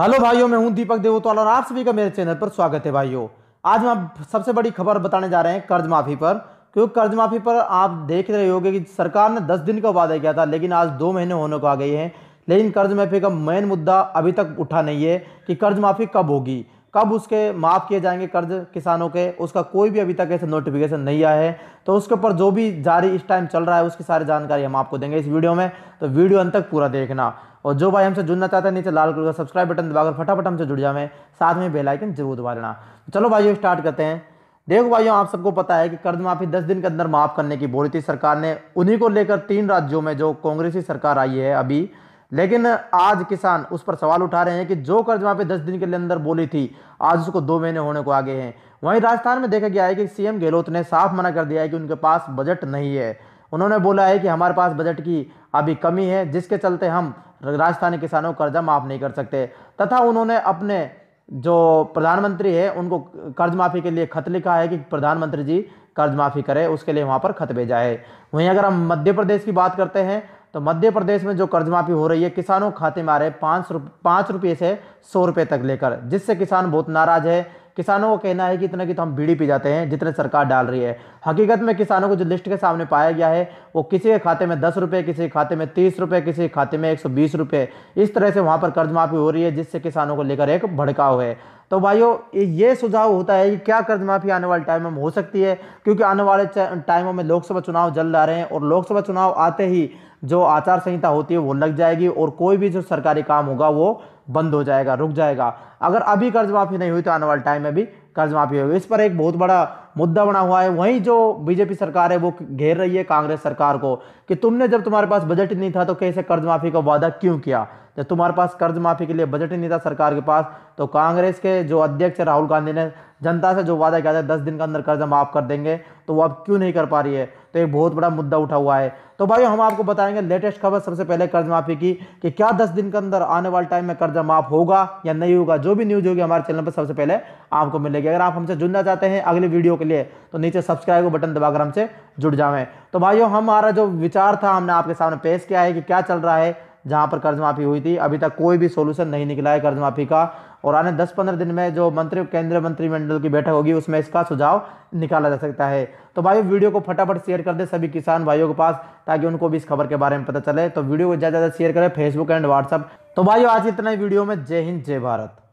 hello भाइयों मैं हूं दीपक देवोतवाल और आप सभी का मेरे चैनल पर स्वागत है भाइयों आज हम सबसे बड़ी खबर बताने जा रहे हैं कर्ज माफ़ी पर क्योंकि कर्ज माफ़ी पर आप देख रहे होंगे कि सरकार ने 10 दिन का वादा किया था लेकिन आज दो महीने होने को आ गए हैं लेकिन कर्ज माफ़ी का मेन मुद्दा अभी तक उठा नहीं है कि कर्ज माफ़ी कब होगी कब उसके माफ़ किए जाएंगे कर्ज किसानों के उसका कोई भी अभी तक ऐसा नोटिफिकेशन नहीं आया है तो उसके ऊपर जो भी जारी इस टाइम चल रहा है उसकी सारी जानकारी हम आपको देंगे इस वीडियो में तो वीडियो अंत तक पूरा देखना और जो भाई हमसे जुड़ना चाहते हैं नीचे लाल कलर का सब्सक्राइब बटन दबाकर फटाफट हमसे जुड़ जाए साथ में बेलाइकन जरूर दबा लेना तो चलो भाइयों स्टार्ट करते हैं देखो भाइयों आप सबको पता है कि कर्ज माफी दस दिन के अंदर माफ करने की बोली थी सरकार ने उन्हीं को लेकर तीन राज्यों में जो कांग्रेसी सरकार आई है अभी लेकिन आज किसान उस पर सवाल उठा रहे हैं कि जो कर्ज माफी दस दिन के अंदर बोली थी आज उसको दो महीने होने को आगे हैं वहीं राजस्थान में देखा गया है कि सीएम गहलोत ने साफ मना कर दिया है कि उनके पास बजट नहीं है उन्होंने बोला है कि हमारे पास बजट की अभी कमी है जिसके चलते हम राजस्थानी किसानों को कर्जा माफ़ नहीं कर सकते तथा उन्होंने अपने जो प्रधानमंत्री है उनको कर्ज माफ़ी के लिए खत लिखा है कि प्रधानमंत्री जी कर्ज माफ़ी करें उसके लिए वहाँ पर खत भेजा है वहीं अगर हम मध्य प्रदेश की बात करते हैं तो मध्य प्रदेश में जो कर्ज माफ़ी हो रही है किसानों खाते में आ रहे पाँच रुप पाँच रुपये से सौ रुपये तक लेकर जिससे किसान बहुत नाराज़ है किसानों का कहना है कि इतना कि तो हम बीड़ी पी जाते हैं जितने सरकार डाल रही है हकीकत में किसानों को जो लिस्ट के सामने पाया गया है वो किसी के खाते में दस रुपये किसी के खाते में तीस रुपये किसी के खाते में एक सौ बीस रुपये इस तरह से वहाँ पर कर्ज माफ़ी हो रही है जिससे किसानों को लेकर एक भड़काव है तो भाइयों ये सुझाव होता है कि क्या कर्ज माफ़ी आने वाले टाइम में हो सकती है क्योंकि आने वाले टाइमों में लोकसभा चुनाव जल्द आ रहे हैं और लोकसभा चुनाव आते ही जो आचार संहिता होती है वो लग जाएगी और कोई भी जो सरकारी काम होगा वो बंद हो जाएगा रुक जाएगा अगर अभी कर्ज माफ़ी नहीं हुई तो आने वाले टाइम में भी कर्ज माफ़ी होगी इस पर एक बहुत बड़ा मुद्दा बना हुआ है वहीं जो बीजेपी सरकार है वो घेर रही है कांग्रेस सरकार को कि तुमने जब तुम्हारे पास बजट नहीं था तो कैसे कर्ज माफ़ी का वादा क्यों किया जब तुम्हारे पास कर्ज माफ़ी के लिए बजट ही नहीं था सरकार के पास तो कांग्रेस के जो अध्यक्ष राहुल गांधी ने जनता से जो वादा किया था दस दिन के अंदर कर्ज माफ़ कर देंगे तो वो अब क्यों नहीं कर पा रही है तो एक बहुत बड़ा मुद्दा उठा हुआ है तो भाई हम आपको बताएंगे लेटेस्ट खबर सबसे पहले कर्ज माफी की कि क्या 10 दिन के अंदर आने वाले टाइम में कर्जा माफ होगा या नहीं होगा जो भी न्यूज होगी हमारे चैनल पर सबसे पहले आपको मिलेगी अगर आप हमसे जुड़ना चाहते हैं अगले वीडियो के लिए तो नीचे सब्सक्राइब बटन दबाकर हमसे जुड़ जाएं तो भाइयों हमारा जो विचार था हमने आपके सामने पेश किया है कि क्या चल रहा है जहाँ पर कर्ज माफ़ी हुई थी अभी तक कोई भी सोल्यूशन नहीं निकला है कर्ज माफ़ी का और आने 10-15 दिन में जो मंत्री केंद्रीय मंत्रिमंडल की बैठक होगी उसमें इसका सुझाव निकाला जा सकता है तो भाई वीडियो को फटाफट शेयर कर दे सभी किसान भाइयों के पास ताकि उनको भी इस खबर के बारे में पता चले तो वीडियो को ज़्यादा ज़्यादा शेयर करें फेसबुक एंड व्हाट्सअप तो भाई आज इतना ही वीडियो में जय हिंद जय भारत